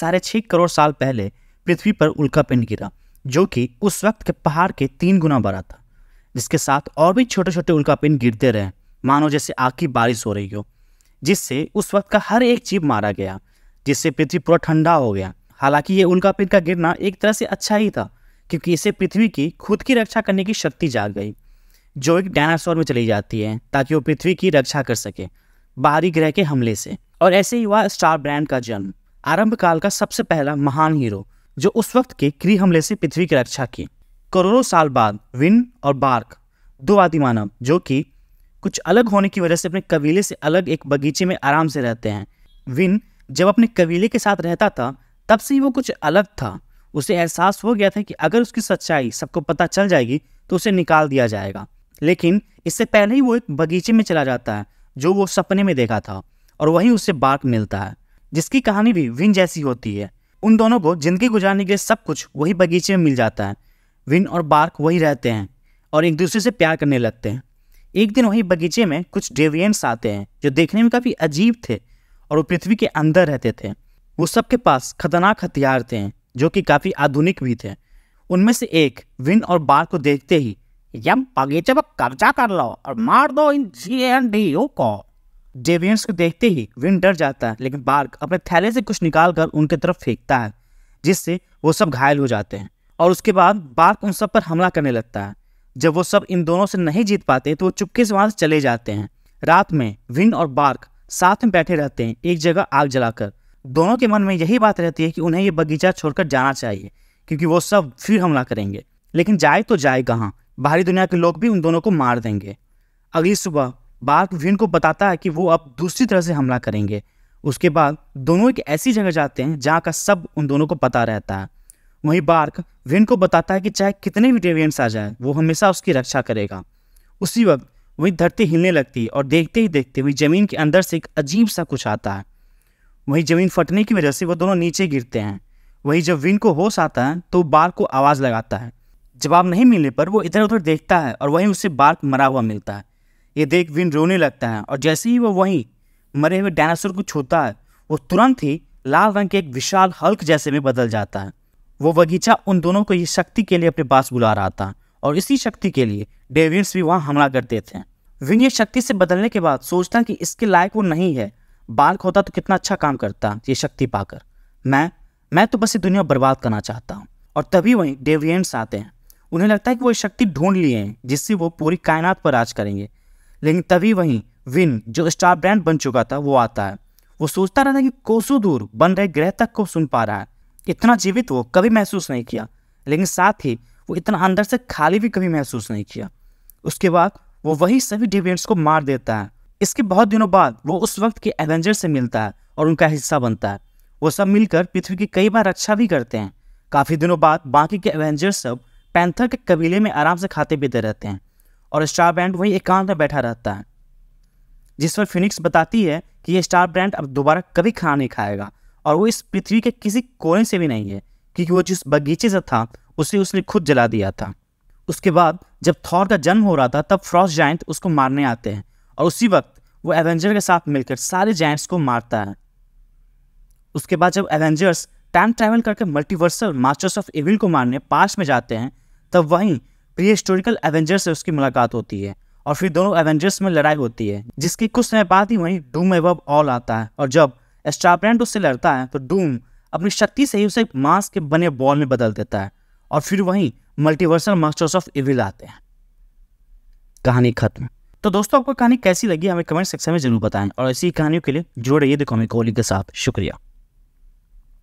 साढ़े छः करोड़ साल पहले पृथ्वी पर उल्का पिंड गिरा जो कि उस वक्त के पहाड़ के तीन गुना बड़ा था जिसके साथ और भी छोटे छोटे उल्का पिंड गिरते रहे मानो जैसे आग की बारिश हो रही हो जिससे उस वक्त का हर एक जीव मारा गया जिससे पृथ्वी पूरा ठंडा हो गया हालांकि ये उल्का पिंड का गिरना एक तरह से अच्छा ही था क्योंकि इसे पृथ्वी की खुद की रक्षा करने की शक्ति जाग गई जो एक डायनासोर में चली जाती है ताकि वो पृथ्वी की रक्षा कर सके बाहरी ग्रह के हमले से और ऐसे ही हुआ स्टार ब्रांड का जन्म आरंभ काल का सबसे पहला महान हीरो जो उस वक्त के क्री हमले से पृथ्वी की रक्षा की करोड़ों साल बाद विन और बार्क दो आदि मानव जो कि कुछ अलग होने की वजह से अपने कबीले से अलग एक बगीचे में आराम से रहते हैं विन जब अपने कबीले के साथ रहता था तब से ही वो कुछ अलग था उसे एहसास हो गया था कि अगर उसकी सच्चाई सबको पता चल जाएगी तो उसे निकाल दिया जाएगा लेकिन इससे पहले ही वो एक बगीचे में चला जाता है जो वो सपने में देखा था और वहीं उसे बार्क मिलता है जिसकी कहानी भी विन जैसी होती है उन दोनों को ज़िंदगी गुजारने के लिए सब कुछ वही बगीचे में मिल जाता है विन और बार्क वही रहते हैं और एक दूसरे से प्यार करने लगते हैं एक दिन वही बगीचे में कुछ डेवियंट्स आते हैं जो देखने में काफ़ी अजीब थे और वो पृथ्वी के अंदर रहते थे वो सबके पास खतरनाक हथियार थे जो कि काफ़ी आधुनिक भी थे उनमें से एक विन और बार को देखते ही यम बगीचे पर कब्जा कर लो और मार दो इन जी एन डी यू को डेवियंस को देखते ही विन डर जाता है लेकिन बार्क अपने थैले से कुछ निकाल कर उनके तरफ फेंकता है जिससे वो सब घायल हो जाते हैं और उसके बाद बार्क उन सब पर हमला करने लगता है जब वो सब इन दोनों से नहीं जीत पाते तो वो चुपके से वहां से चले जाते हैं रात में विंड और बार्क साथ में बैठे रहते हैं एक जगह आग जलाकर दोनों के मन में यही बात रहती है कि उन्हें ये बगीचा छोड़कर जाना चाहिए क्योंकि वो सब फिर हमला करेंगे लेकिन जाए तो जाए कहाँ बाहरी दुनिया के लोग भी उन दोनों को मार देंगे अगली सुबह बार्क विन को बताता है कि वो अब दूसरी तरह से हमला करेंगे उसके बाद दोनों एक ऐसी जगह जाते हैं जहाँ का सब उन दोनों को पता रहता है वहीं बार्क विन को बताता है कि चाहे कितने भी डेवियंट्स आ जाए वो हमेशा उसकी रक्षा करेगा उसी वक्त वही धरती हिलने लगती है और देखते ही देखते वही ज़मीन के अंदर से एक अजीब सा कुछ आता है वहीं ज़मीन फटने की वजह से वो दोनों नीचे गिरते हैं वहीं जब विन को होश आता है तो बार्क को आवाज़ लगाता है जवाब नहीं मिलने पर वो इधर उधर देखता है और वहीं उसे बार्क मरा हुआ मिलता है ये देख विन रोने लगता है और जैसे ही वो वहीं मरे हुए डायनासोर को छूता है वो तुरंत ही लाल रंग के एक विशाल हल्क जैसे में बदल जाता है वो बगीचा उन दोनों को ये शक्ति के लिए अपने पास बुला रहा था और इसी शक्ति के लिए डेविन्स भी वहाँ हमला करते थे विन ये शक्ति से बदलने के बाद सोचता कि इसके लायक वो नहीं है बालक होता तो कितना अच्छा काम करता ये शक्ति पाकर मैं मैं तो बस ये दुनिया बर्बाद करना चाहता हूँ और तभी वहीं डेवियंस आते हैं उन्हें लगता है कि वो शक्ति ढूंढ लिए हैं जिससे वो पूरी कायनात पर राज करेंगे लेकिन तभी वहीं विन जो स्टार ब्रांड बन चुका था वो आता है वो सोचता रहता कि कोसों दूर बन रहे ग्रह तक को सुन पा रहा है इतना जीवित वो कभी महसूस नहीं किया लेकिन साथ ही वो इतना अंदर से खाली भी कभी महसूस नहीं किया उसके बाद वो वही सभी डिवियंट्स को मार देता है इसके बहुत दिनों बाद वो उस वक्त के एवेंजर से मिलता है और उनका हिस्सा बनता है वो सब मिलकर पृथ्वी की कई बार रक्षा भी करते हैं काफ़ी दिनों बाद बाकी के एवेंजर्स सब पैंथर के कबीले में आराम से खाते पीते रहते हैं और स्टार ब्रांड वही एकांत में बैठा रहता है जिस पर फिनिक्स बताती है कि ये स्टार ब्रांड अब दोबारा कभी खाना नहीं खाएगा और वो इस पृथ्वी के किसी कोने से भी नहीं है क्योंकि वो जिस बगीचे से था उसे उसने खुद जला दिया था उसके बाद जब थॉर का जन्म हो रहा था तब फ्रॉस्ट जैंट उसको मारने आते हैं और उसी वक्त वो एवेंजर के साथ मिलकर सारे जाइंट्स को मारता है उसके बाद जब एवेंजर्स टाइम ट्रैवल करके मल्टीवर्सल मास्टर्स ऑफ एविल को मारने पास में जाते हैं तब वहीं प्री हिस्टोरिकल एवेंजर्स से उसकी मुलाकात होती है और फिर दोनों एवेंजर्स में लड़ाई होती है जिसकी कुछ समय बाद ही वहीं डूम एव ऑल आता है और जब स्टारब्रैंड उससे लड़ता है तो डूम अपनी शक्ति से ही उसे मांस के बने बॉल में बदल देता है और फिर वहीं मल्टीवर्सल मास्टर्स ऑफ इविल आते हैं कहानी खत्म तो दोस्तों आपको कहानी कैसी लगी हमें कमेंट सेक्शन में जरूर बताएं और ऐसी कहानियों के लिए जुड़े रहिए द कॉमिक कोहली के साथ शुक्रिया